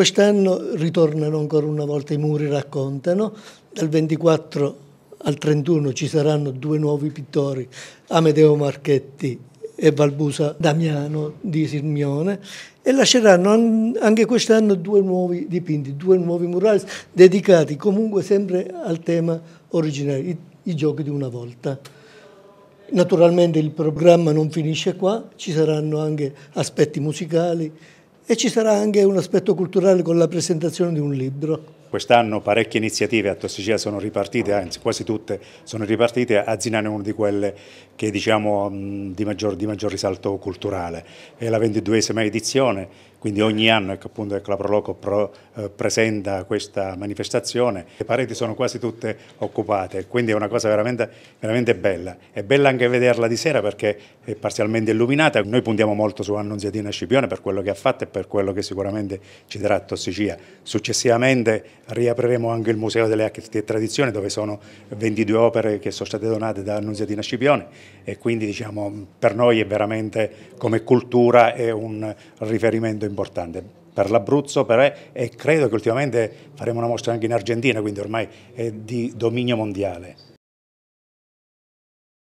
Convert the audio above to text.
Quest'anno ritornano ancora una volta i muri raccontano, dal 24 al 31 ci saranno due nuovi pittori, Amedeo Marchetti e Valbusa Damiano di Sirmione e lasceranno anche quest'anno due nuovi dipinti, due nuovi murales dedicati comunque sempre al tema originale, i, i giochi di una volta. Naturalmente il programma non finisce qua, ci saranno anche aspetti musicali, e ci sarà anche un aspetto culturale con la presentazione di un libro. Quest'anno parecchie iniziative a Tosticina sono ripartite, anzi quasi tutte sono ripartite, a Zinane è una di quelle che diciamo di maggior, di maggior risalto culturale. È la 22esima edizione, quindi ogni anno ecco, appunto, ecco, la Proloco pro, eh, presenta questa manifestazione. Le pareti sono quasi tutte occupate, quindi è una cosa veramente, veramente bella. È bella anche vederla di sera perché è parzialmente illuminata. Noi puntiamo molto su Annunziatina Scipione per quello che ha fatto e per quello che sicuramente ci darà a Tossicia. Successivamente riapriremo anche il Museo delle Arti e Tradizioni dove sono 22 opere che sono state donate da Annunziatina Scipione e quindi diciamo, per noi è veramente come cultura è un riferimento importante per l'Abruzzo però, e credo che ultimamente faremo una mostra anche in Argentina, quindi ormai è di dominio mondiale.